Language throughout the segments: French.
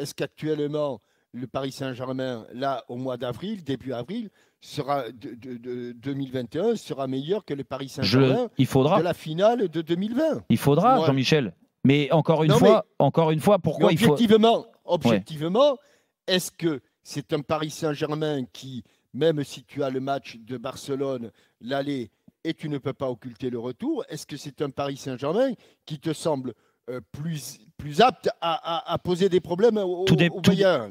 Est-ce qu'actuellement, le Paris Saint-Germain, là, au mois d'avril, début avril, sera de, 2021 sera meilleur que le Paris Saint-Germain il faudra. de la finale de 2020 Il faudra, Jean-Michel. Mais encore une fois, encore une fois, pourquoi objectivement, Objectivement, est-ce que c'est un Paris Saint-Germain qui, même si tu as le match de Barcelone, l'aller, et tu ne peux pas occulter le retour, est-ce que c'est un Paris Saint-Germain qui te semble euh, plus, apte à, poser des problèmes aux, tout,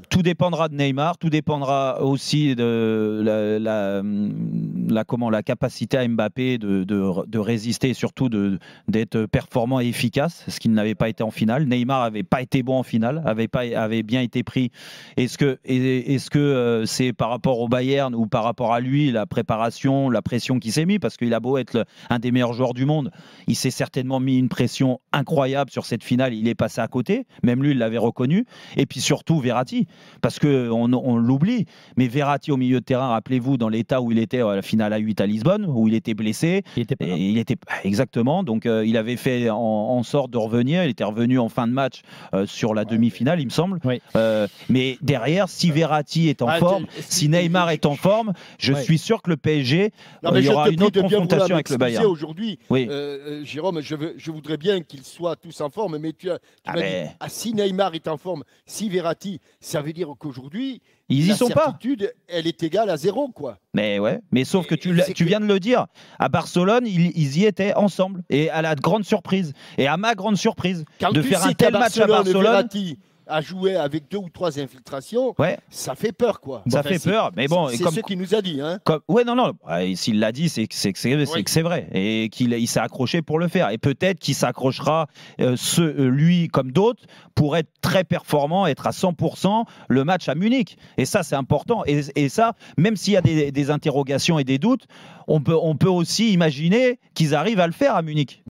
tout, dépendra de Neymar, tout dépendra aussi de la, la, comment, la capacité à Mbappé de, résister et surtout d'être performant et efficace, ce qu'il n'avait pas été en finale. Neymar n'avait pas été bon en finale, avait, pas, avait bien été pris. Est-ce que c'est -ce que euh, c'est par rapport au Bayern ou par rapport à lui, la préparation, la pression qui s'est mise Parce qu'il a beau être un des meilleurs joueurs du monde, il s'est certainement mis une pression incroyable sur cette finale. Il est passé à côté, même lui, il l'avait reconnu. Et puis surtout Verratti, parce qu'on on, l'oublie, mais Verratti au milieu de terrain, rappelez-vous, dans l'état où il était à la finale, à la 8 à Lisbonne où il était blessé. Il était, pas et il était exactement. Donc euh, il avait fait en, sorte de revenir. Il était revenu en fin de match euh, sur la demi-finale, il me semble. Euh, mais derrière, si Verratti est en ah, forme, si Neymar est en forme, je suis sûr que le PSG il y aura une autre confrontation avec le Bayern. Aujourd'hui, Jérôme, je, veux, je voudrais bien qu'ils soient tous en forme, mais tu, as, ah, ah, si Neymar est en forme, si Verratti, ça veut dire qu'aujourd'hui ils y sont pas. Elle est égale à zéro, quoi. Mais ouais, mais sauf que tu, tu viens de le dire, à Barcelone, ils, y étaient ensemble, et à la grande surprise, et à ma grande surprise, de faire un tel match à Barcelone à jouer avec deux ou trois infiltrations, ça fait peur, quoi. Ça fait ben, peur, mais bon. C'est ce qu'il nous a dit. Hein. ouais, non, non. Bah, s'il l'a dit, c'est que c'est vrai. Et qu'il s'est accroché pour le faire. Et peut-être qu'il s'accrochera, euh, euh, lui comme d'autres, pour être très performant, être à 100% le match à Munich. Et ça, c'est important. Et, ça, même s'il y a des, des interrogations et des doutes, on peut, on peut aussi imaginer qu'ils arrivent à le faire à Munich.